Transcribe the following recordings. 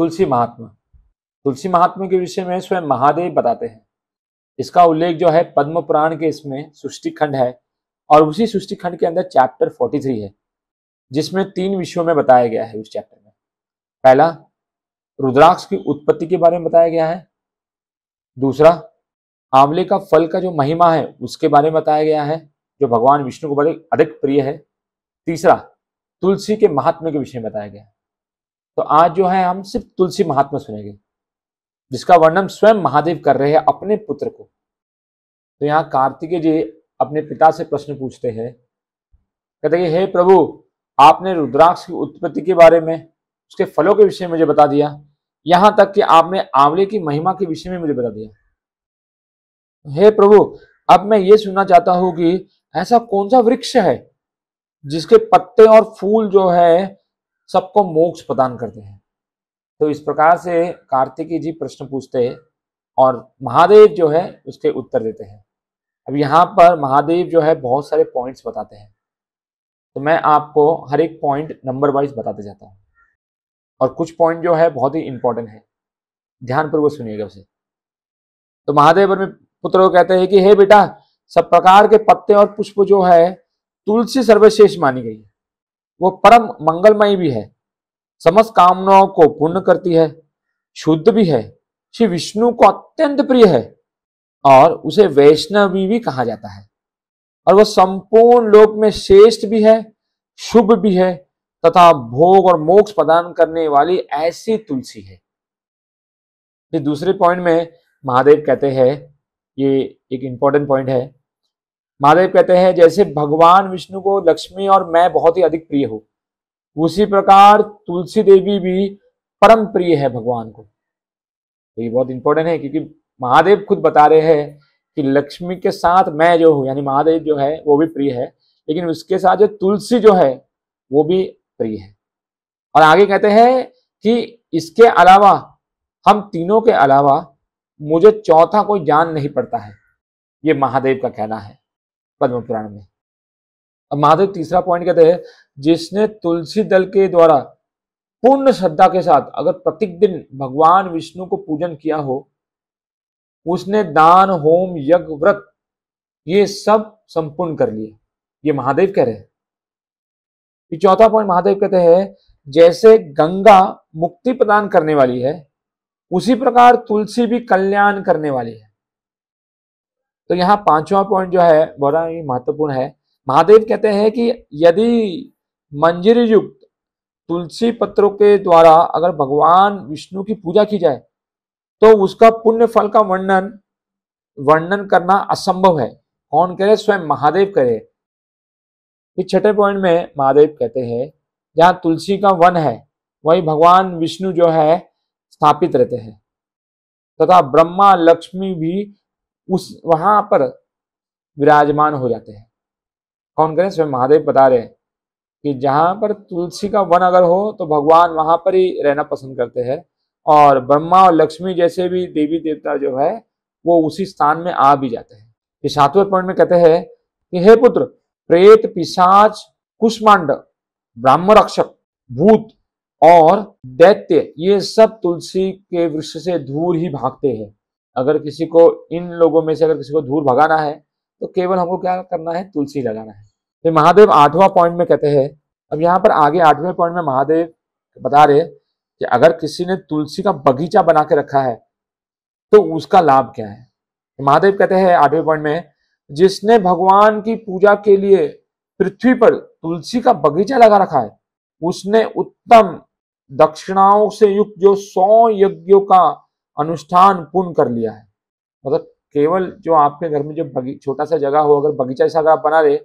तुलसी महात्मा तुलसी महात्मा के विषय में स्वयं महादेव बताते हैं इसका उल्लेख जो है पद्म पुराण के इसमें सृष्टि खंड है और उसी सृष्टि खंड के अंदर चैप्टर 43 है जिसमें तीन विषयों में बताया गया है उस चैप्टर में पहला रुद्राक्ष की उत्पत्ति के बारे में बताया गया है दूसरा आंवले का फल का जो महिमा है उसके बारे में बताया गया है जो भगवान विष्णु को बड़े अधिक प्रिय है तीसरा तुलसी के महात्म्य के विषय में बताया गया है तो आज जो है हम सिर्फ तुलसी महात्मा सुनेंगे जिसका वर्णन स्वयं महादेव कर रहे हैं अपने पुत्र को तो यहाँ कार्तिकेय जी अपने पिता से प्रश्न पूछते हैं कहते हैं हे प्रभु आपने रुद्राक्ष की उत्पत्ति के बारे में उसके फलों के विषय में मुझे बता दिया यहाँ तक कि आपने आंवले की महिमा के विषय में मुझे बता दिया हे प्रभु अब मैं ये सुनना चाहता हूँ कि ऐसा कौन सा वृक्ष है जिसके पत्ते और फूल जो है सबको मोक्ष प्रदान करते हैं तो इस प्रकार से कार्तिकी जी प्रश्न पूछते हैं और महादेव जो है उसके उत्तर देते हैं अब यहाँ पर महादेव जो है बहुत सारे पॉइंट्स बताते हैं तो मैं आपको हर एक पॉइंट नंबर वाइज बताते जाता हूँ और कुछ पॉइंट जो है बहुत ही इंपॉर्टेंट है ध्यानपूर्वक सुनिएगा उसे तो महादेव में पुत्र को कहते हैं कि हे बेटा सब प्रकार के पत्ते और पुष्प जो है तुलसी सर्वश्रेष्ठ मानी गई है वो परम मंगलमयी भी है समस्त कामनाओं को पूर्ण करती है शुद्ध भी है श्री विष्णु को अत्यंत प्रिय है और उसे वैष्णवी भी कहा जाता है और वह संपूर्ण लोक में श्रेष्ठ भी है शुभ भी है तथा भोग और मोक्ष प्रदान करने वाली ऐसी तुलसी है फिर दूसरे पॉइंट में महादेव कहते हैं ये एक इंपॉर्टेंट पॉइंट है महादेव कहते हैं जैसे भगवान विष्णु को लक्ष्मी और मैं बहुत ही अधिक प्रिय हो उसी प्रकार तुलसी देवी भी परम प्रिय है भगवान को तो ये बहुत इंपॉर्टेंट है क्योंकि महादेव खुद बता रहे हैं कि लक्ष्मी के साथ मैं जो हूँ यानी महादेव जो है वो भी प्रिय है लेकिन उसके साथ जो तुलसी जो है वो भी प्रिय है और आगे कहते हैं कि इसके अलावा हम तीनों के अलावा मुझे चौथा कोई जान नहीं पड़ता है ये महादेव का कहना है पद्म पुराण में अब महादेव तीसरा पॉइंट कहते हैं जिसने तुलसी दल के द्वारा पूर्ण श्रद्धा के साथ अगर प्रतिदिन भगवान विष्णु को पूजन किया हो उसने दान होम यज्ञ व्रत ये सब संपूर्ण कर लिए ये महादेव कह रहे हैं ये चौथा पॉइंट महादेव कहते हैं जैसे गंगा मुक्ति प्रदान करने वाली है उसी प्रकार तुलसी भी कल्याण करने वाली है तो यहाँ पांचवा पॉइंट जो है बड़ा ही महत्वपूर्ण है महादेव कहते हैं कि यदि मंजिर युक्त तुलसी पत्रों के द्वारा अगर भगवान विष्णु की पूजा की जाए तो उसका पुण्य फल का वर्णन वर्णन करना असंभव है कौन करे स्वयं महादेव करे फिर छठे पॉइंट में महादेव कहते हैं जहाँ तुलसी का वन है वही भगवान विष्णु जो है स्थापित रहते हैं तथा ब्रह्मा लक्ष्मी भी उस वहां पर विराजमान हो जाते हैं कौन करें स्वयं महादेव बता रहे हैं कि जहां पर तुलसी का वन अगर हो तो भगवान वहां पर ही रहना पसंद करते हैं और ब्रह्मा और लक्ष्मी जैसे भी देवी देवता जो है वो उसी स्थान में आ भी जाते हैं ये सातवें पॉइंट में कहते हैं कि हे पुत्र प्रेत पिशाच कुष्मांड ब्राह्म रक्षक भूत और दैत्य ये सब तुलसी के वृक्ष से दूर ही भागते हैं अगर किसी को इन लोगों में से अगर किसी को दूर भगाना है तो केवल हमको क्या करना है तुलसी लगाना है फिर महादेव आठवां पॉइंट में कहते हैं अब यहाँ पर आगे आठवें पॉइंट में महादेव बता रहे कि अगर किसी ने तुलसी का बगीचा बना के रखा है तो उसका लाभ क्या है महादेव कहते हैं आठवें पॉइंट में जिसने भगवान की पूजा के लिए पृथ्वी पर तुलसी का बगीचा लगा रखा है उसने उत्तम दक्षिणाओं से युक्त जो सौ यज्ञों का अनुष्ठान पूर्ण कर लिया है मतलब केवल जो आपके घर में जो बगी छोटा सा जगह हो अगर बगीचा जैसा अगर आप बना ले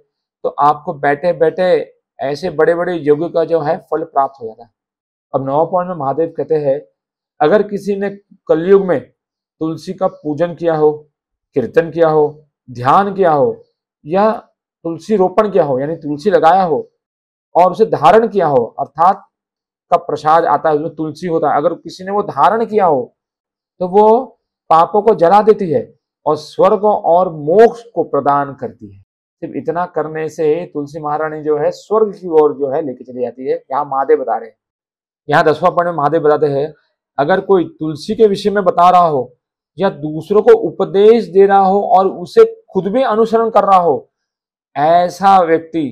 तो आपको बैठे बैठे ऐसे बड़े बड़े योगों का जो है फल प्राप्त हो जाता है अब नौ पॉइंट में महादेव कहते हैं अगर किसी ने कलयुग में तुलसी का पूजन किया हो कीर्तन किया हो ध्यान किया हो या तुलसी रोपण किया हो यानी तुलसी लगाया हो और उसे धारण किया हो अर्थात का प्रसाद आता है उसमें तुलसी होता है अगर किसी ने वो धारण किया हो तो वो पापों को जला देती है और स्वर्ग और मोक्ष को प्रदान करती है सिर्फ इतना करने से तुलसी महारानी जो है स्वर्ग की ओर जो है लेके चली जाती है यहाँ महादेव बता रहे हैं यहाँ दसवा पर्ण में महादेव बताते हैं अगर कोई तुलसी के विषय में बता रहा हो या दूसरों को उपदेश दे रहा हो और उसे खुद भी अनुसरण कर रहा हो ऐसा व्यक्ति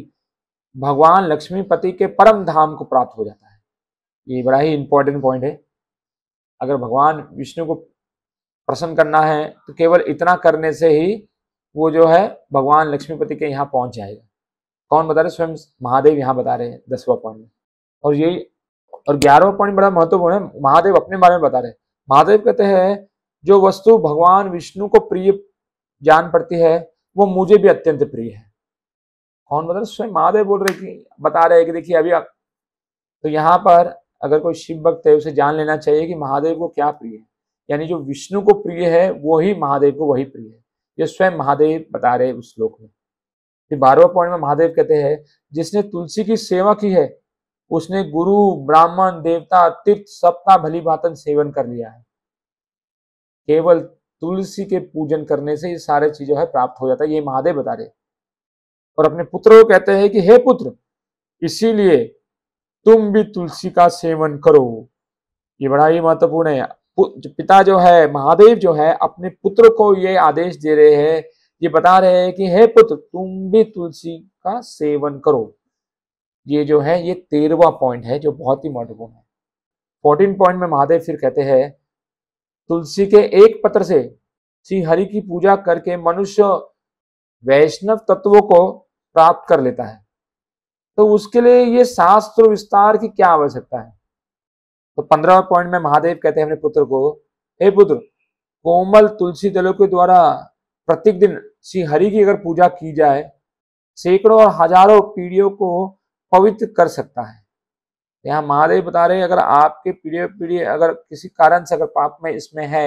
भगवान लक्ष्मीपति के परम धाम को प्राप्त हो जाता है ये बड़ा ही इंपॉर्टेंट पॉइंट है अगर भगवान विष्णु को प्रसन्न करना है तो केवल इतना करने से ही वो जो है भगवान लक्ष्मीपति के यहाँ पहुँच जाएगा कौन बता रहे स्वयं महादेव यहाँ बता रहे हैं दसवा पॉइंट और यही और ग्यारहवा पॉइंट बड़ा महत्वपूर्ण है महादेव अपने बारे में बता रहे हैं महादेव कहते हैं जो वस्तु भगवान विष्णु को प्रिय जान पड़ती है वो मुझे भी अत्यंत प्रिय है कौन बता रहे स्वयं महादेव बोल रहे कि बता रहे कि देखिए अभी आप तो यहाँ पर अगर कोई शिव भक्त है उसे जान लेना चाहिए कि महादेव को क्या प्रिय है यानी जो विष्णु को प्रिय है वो ही महादेव को वही प्रिय है ये स्वयं महादेव बता रहे उस श्लोक में फिर बारहवा पॉइंट में महादेव कहते हैं जिसने तुलसी की सेवा की है उसने गुरु ब्राह्मण देवता तीर्थ सबका भली भातन सेवन कर लिया है केवल तुलसी के पूजन करने से ये सारे चीज जो है प्राप्त हो जाता है ये महादेव बता रहे और अपने पुत्र को कहते हैं कि हे पुत्र इसीलिए तुम भी तुलसी का सेवन करो ये बड़ा ही महत्वपूर्ण है पिता जो है महादेव जो है अपने पुत्र को ये आदेश दे रहे हैं ये बता रहे हैं कि हे पुत्र तुम भी तुलसी का सेवन करो ये जो है ये तेरवा पॉइंट है जो बहुत ही महत्वपूर्ण है फोर्टीन पॉइंट में महादेव फिर कहते हैं तुलसी के एक पत्र से श्री हरि की पूजा करके मनुष्य वैष्णव तत्वों को प्राप्त कर लेता है तो उसके लिए ये शास्त्र विस्तार की क्या आवश्यकता है तो पंद्रह पॉइंट में महादेव कहते हैं अपने पुत्र को हे पुत्र कोमल तुलसी दलों के द्वारा प्रत्येक दिन श्री हरि की अगर पूजा की जाए सैकड़ों और हजारों पीढ़ियों को पवित्र कर सकता है यहाँ महादेव बता रहे हैं अगर आपके पीढ़ी पीढ़ी अगर किसी कारण से अगर पाप में इसमें है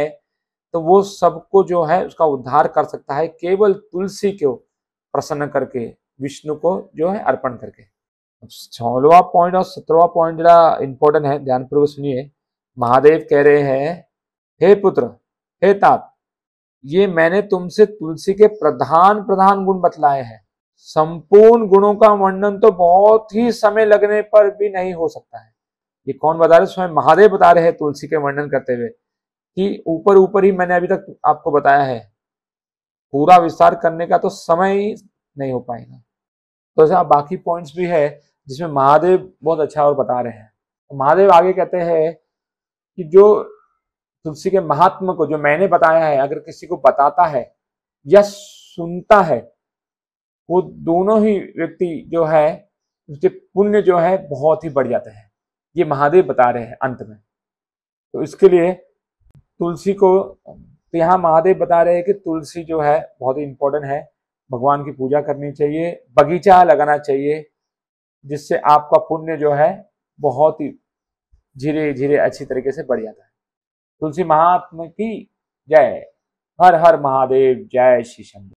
तो वो सबको जो है उसका उद्धार कर सकता है केवल तुलसी को प्रसन्न करके विष्णु को जो है अर्पण करके सोलवा पॉइंट और सत्रहवा पॉइंट जरा इंपॉर्टेंट है ध्यानपूर्वक सुनिए महादेव कह रहे हैं हे पुत्र हे तात ये मैंने तुमसे तुलसी के प्रधान प्रधान गुण बतलाए हैं संपूर्ण गुणों का वर्णन तो बहुत ही समय लगने पर भी नहीं हो सकता है ये कौन बता रहे स्वयं महादेव बता रहे हैं तुलसी के वर्णन करते हुए कि ऊपर ऊपर ही मैंने अभी तक आपको बताया है पूरा विस्तार करने का तो समय ही नहीं हो पाएगा तो ऐसे आप बाकी पॉइंट्स भी है जिसमें महादेव बहुत अच्छा और बता रहे हैं तो महादेव आगे कहते हैं कि जो तुलसी के महात्मा को जो मैंने बताया है अगर किसी को बताता है या सुनता है वो दोनों ही व्यक्ति जो है उसके पुण्य जो है बहुत ही बढ़ जाते हैं ये महादेव बता रहे हैं अंत में तो इसके लिए तुलसी को तो यहाँ महादेव बता रहे हैं कि तुलसी जो है बहुत ही इंपॉर्टेंट है भगवान की पूजा करनी चाहिए बगीचा लगाना चाहिए जिससे आपका पुण्य जो है बहुत ही धीरे धीरे अच्छी तरीके से बढ़ जाता है तुलसी महात्मा की जय हर हर महादेव जय श्री शंकर